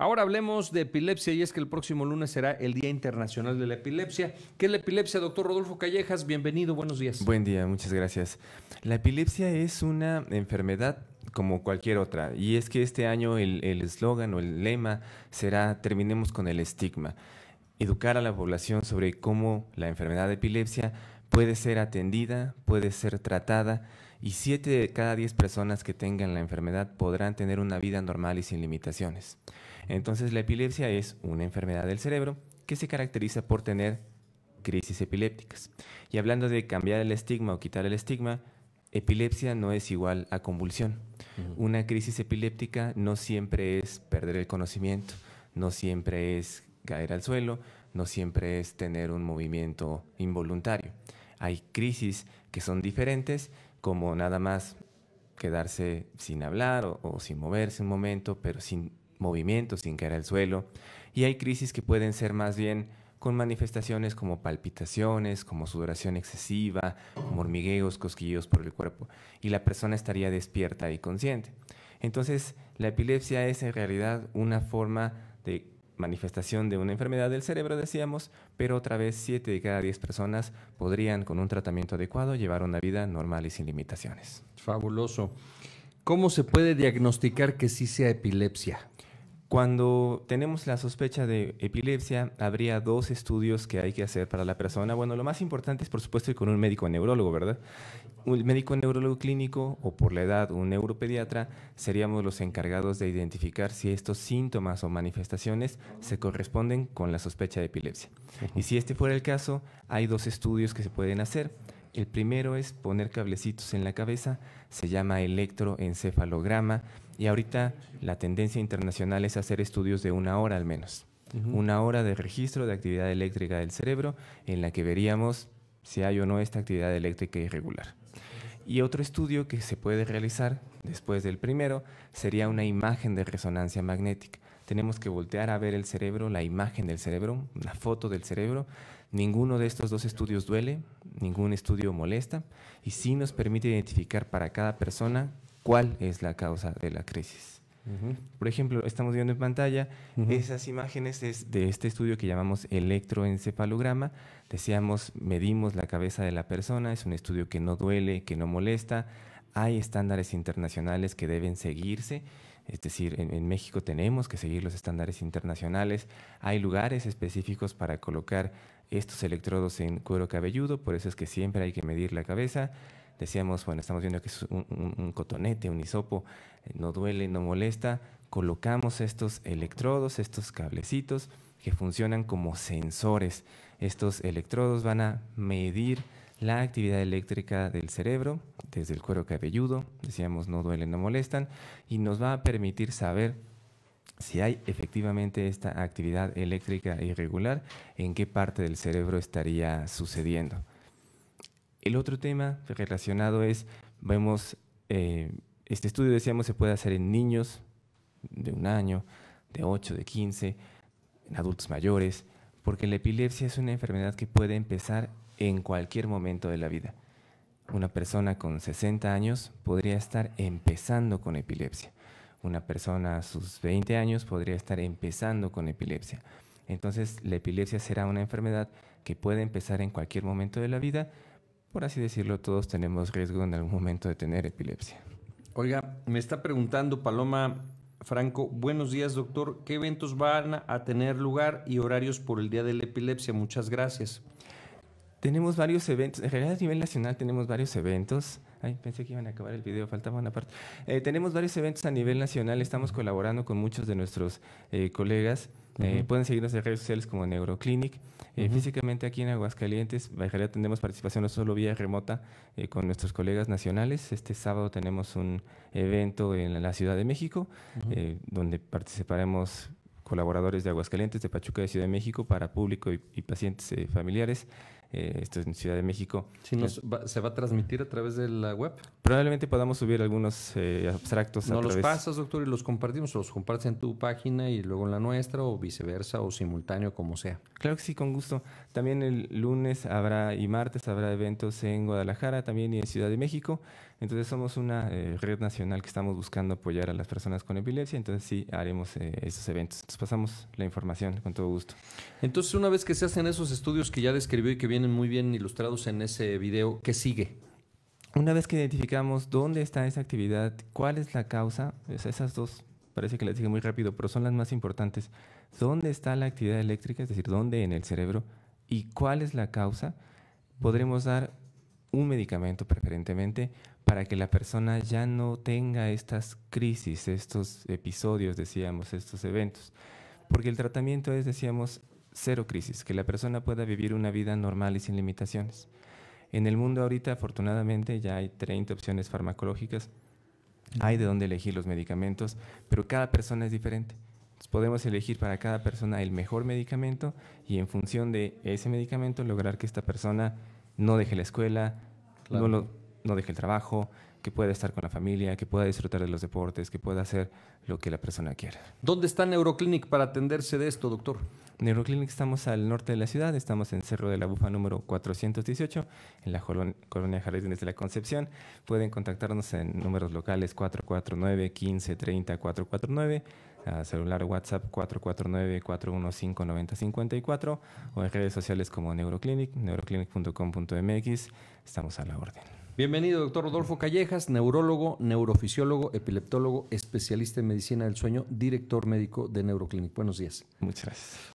Ahora hablemos de epilepsia y es que el próximo lunes será el Día Internacional de la Epilepsia. ¿Qué es la epilepsia, doctor Rodolfo Callejas? Bienvenido, buenos días. Buen día, muchas gracias. La epilepsia es una enfermedad como cualquier otra y es que este año el eslogan o el lema será terminemos con el estigma. Educar a la población sobre cómo la enfermedad de epilepsia puede ser atendida, puede ser tratada y siete de cada diez personas que tengan la enfermedad podrán tener una vida normal y sin limitaciones. Entonces la epilepsia es una enfermedad del cerebro que se caracteriza por tener crisis epilépticas. Y hablando de cambiar el estigma o quitar el estigma, epilepsia no es igual a convulsión. Una crisis epiléptica no siempre es perder el conocimiento, no siempre es caer al suelo, no siempre es tener un movimiento involuntario. Hay crisis que son diferentes, como nada más quedarse sin hablar o sin moverse un momento, pero sin movimiento sin caer al suelo, y hay crisis que pueden ser más bien con manifestaciones como palpitaciones, como sudoración excesiva, como hormigueos, cosquillos por el cuerpo, y la persona estaría despierta y consciente. Entonces, la epilepsia es en realidad una forma de manifestación de una enfermedad del cerebro, decíamos, pero otra vez siete de cada diez personas podrían, con un tratamiento adecuado, llevar una vida normal y sin limitaciones. Fabuloso. ¿Cómo se puede diagnosticar que sí sea epilepsia? Cuando tenemos la sospecha de epilepsia, habría dos estudios que hay que hacer para la persona. Bueno, lo más importante es, por supuesto, ir con un médico neurólogo, ¿verdad? Un médico neurólogo clínico o por la edad un neuropediatra seríamos los encargados de identificar si estos síntomas o manifestaciones se corresponden con la sospecha de epilepsia. Y si este fuera el caso, hay dos estudios que se pueden hacer. El primero es poner cablecitos en la cabeza, se llama electroencefalograma y ahorita la tendencia internacional es hacer estudios de una hora al menos. Una hora de registro de actividad eléctrica del cerebro en la que veríamos si hay o no esta actividad eléctrica irregular. Y otro estudio que se puede realizar después del primero sería una imagen de resonancia magnética tenemos que voltear a ver el cerebro, la imagen del cerebro, la foto del cerebro. Ninguno de estos dos estudios duele, ningún estudio molesta y sí nos permite identificar para cada persona cuál es la causa de la crisis. Por ejemplo, estamos viendo en pantalla esas imágenes es de este estudio que llamamos electroencefalograma. Decíamos, medimos la cabeza de la persona, es un estudio que no duele, que no molesta, hay estándares internacionales que deben seguirse es decir, en, México tenemos que seguir los estándares internacionales. Hay lugares específicos para colocar estos electrodos en cuero cabelludo, por eso es que siempre hay que medir la cabeza. Decíamos, bueno, estamos viendo que es un, un cotonete, un hisopo, eh, no duele, no molesta. Colocamos estos electrodos, estos cablecitos que funcionan como sensores. Estos electrodos van a medir la actividad eléctrica del cerebro, desde el cuero cabelludo, decíamos no duelen, no molestan, y nos va a permitir saber si hay efectivamente esta actividad eléctrica irregular, en qué parte del cerebro estaría sucediendo. El otro tema relacionado es, vemos, eh, este estudio decíamos se puede hacer en niños de un año, de 8, de 15, en adultos mayores, porque la epilepsia es una enfermedad que puede empezar en cualquier momento de la vida. Una persona con 60 años podría estar empezando con epilepsia. Una persona a sus 20 años podría estar empezando con epilepsia. Entonces, la epilepsia será una enfermedad que puede empezar en cualquier momento de la vida. Por así decirlo, todos tenemos riesgo en algún momento de tener epilepsia. Oiga, me está preguntando Paloma Franco, buenos días doctor, ¿qué eventos van a tener lugar y horarios por el Día de la Epilepsia? Muchas gracias. Tenemos varios eventos, en realidad a nivel nacional tenemos varios eventos. Ay, pensé que iban a acabar el video, faltaba una parte. Eh, tenemos varios eventos a nivel nacional, estamos colaborando con muchos de nuestros eh, colegas. Eh, pueden seguirnos en redes sociales como Neuroclinic. Físicamente aquí en Aguascalientes, en realidad tenemos participación no solo vía remota con nuestros colegas nacionales. Este sábado tenemos un evento en la Ciudad de México, donde participaremos colaboradores de Aguascalientes, de Pachuca de Ciudad de México para público y pacientes familiares. Eh, esto es en Ciudad de México. ¿Se va a transmitir a través de la web? Probablemente podamos subir algunos eh, abstractos. No los pasas, doctor, y los compartimos, los compartes en tu página y luego en la nuestra, o viceversa, o simultáneo, como sea. Claro que sí, con gusto. También el lunes habrá y martes habrá eventos en Guadalajara también y en Ciudad de México. Entonces somos una eh, red nacional que estamos buscando apoyar a las personas con epilepsia, entonces sí haremos esos eventos. Entonces pasamos la información con todo gusto. Entonces una vez que se hacen esos estudios que ya describió y que viene muy bien ilustrados en ese video. ¿Qué sigue? Una vez que identificamos dónde está esa actividad, cuál es la causa, esas dos parece que las dije muy rápido, pero son las más importantes. ¿Dónde está la actividad eléctrica? Es decir, ¿dónde en el cerebro? ¿Y cuál es la causa? Podremos dar un medicamento preferentemente para que la persona ya no tenga estas crisis, estos episodios, decíamos, estos eventos. Porque el tratamiento es, decíamos, cero crisis, que la persona pueda vivir una vida normal y sin limitaciones. En el mundo ahorita, afortunadamente, ya hay 30 opciones farmacológicas, hay de dónde elegir los medicamentos, pero cada persona es diferente. podemos elegir para cada persona el mejor medicamento y en función de ese medicamento lograr que esta persona no deje la escuela, no, no deje el trabajo, que pueda estar con la familia, que pueda disfrutar de los deportes, que pueda hacer lo que la persona quiera. ¿Dónde está Neuroclinic para atenderse de esto, doctor? Neuroclinic estamos al norte de la ciudad, estamos en Cerro de la Bufa número 418, en la colonia Jardines de la Concepción. Pueden contactarnos en números locales 449 1530 449 a celular WhatsApp 449-415-9054 o en redes sociales como Neuroclinic, neuroclinic.com.mx. Estamos a la orden. Bienvenido, doctor Rodolfo Callejas, neurólogo, neurofisiólogo, epileptólogo, especialista en medicina del sueño, director médico de Neuroclinic. Buenos días. Muchas gracias.